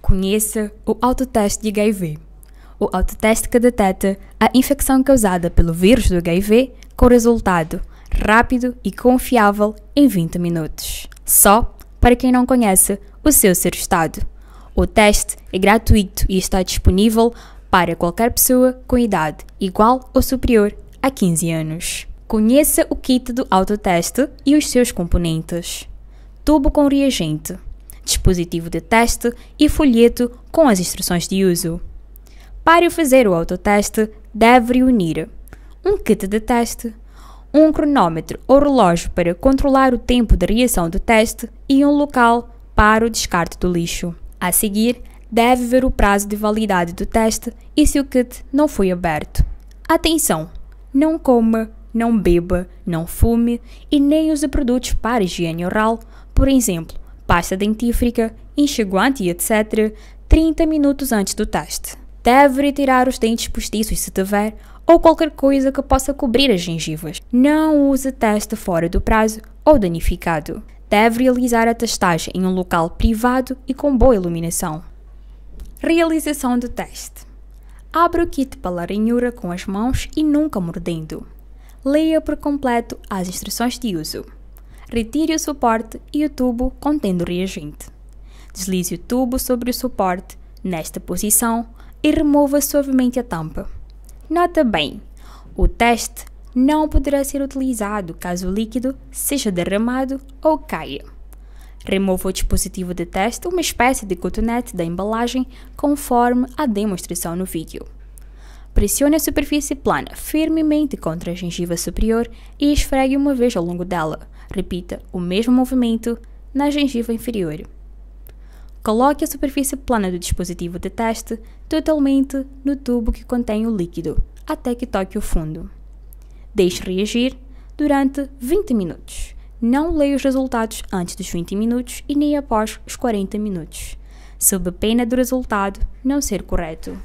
Conheça o autoteste de HIV. O autoteste que detecta a infecção causada pelo vírus do HIV com resultado rápido e confiável em 20 minutos. Só para quem não conhece o seu ser-estado. O teste é gratuito e está disponível para qualquer pessoa com idade igual ou superior a 15 anos. Conheça o kit do autoteste e os seus componentes: tubo com reagente dispositivo de teste e folheto com as instruções de uso. Para fazer o autoteste, deve reunir um kit de teste, um cronômetro ou relógio para controlar o tempo de reação do teste e um local para o descarte do lixo. A seguir, deve ver o prazo de validade do teste e se o kit não foi aberto. Atenção! Não coma, não beba, não fume e nem use produtos para higiene oral, por exemplo, pasta dentífrica, enxaguante e etc. 30 minutos antes do teste. Deve retirar os dentes postiços se tiver ou qualquer coisa que possa cobrir as gengivas. Não use teste fora do prazo ou danificado. Deve realizar a testagem em um local privado e com boa iluminação. Realização do teste. Abra o kit pela ranhura com as mãos e nunca mordendo. Leia por completo as instruções de uso retire o suporte e o tubo contendo o reagente. Deslize o tubo sobre o suporte, nesta posição, e remova suavemente a tampa. Nota bem: o teste não poderá ser utilizado caso o líquido seja derramado ou caia. Remova o dispositivo de teste, uma espécie de cotonete da embalagem, conforme a demonstração no vídeo. Pressione a superfície plana firmemente contra a gengiva superior e esfregue uma vez ao longo dela, Repita o mesmo movimento na gengiva inferior. Coloque a superfície plana do dispositivo de teste totalmente no tubo que contém o líquido, até que toque o fundo. Deixe reagir durante 20 minutos. Não leia os resultados antes dos 20 minutos e nem após os 40 minutos, sob pena do resultado não ser correto.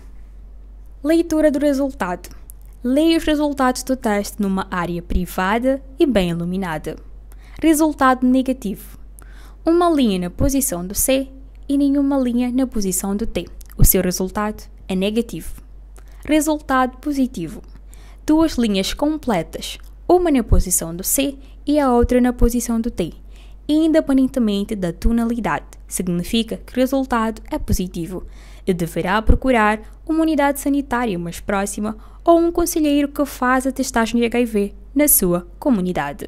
Leitura do resultado. Leia os resultados do teste numa área privada e bem iluminada. Resultado negativo: uma linha na posição do C e nenhuma linha na posição do T. O seu resultado é negativo. Resultado positivo: duas linhas completas, uma na posição do C e a outra na posição do T, independentemente da tonalidade. Significa que o resultado é positivo e deverá procurar uma unidade sanitária mais próxima ou um conselheiro que faça testagem de HIV na sua comunidade.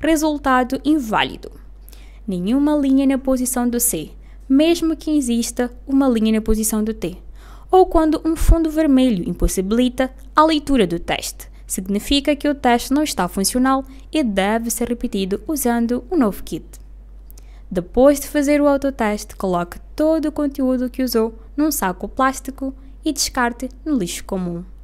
Resultado inválido. Nenhuma linha na posição do C, mesmo que exista uma linha na posição do T. Ou quando um fundo vermelho impossibilita a leitura do teste, significa que o teste não está funcional e deve ser repetido usando o um novo kit. Depois de fazer o autoteste, coloque todo o conteúdo que usou num saco plástico e descarte no lixo comum.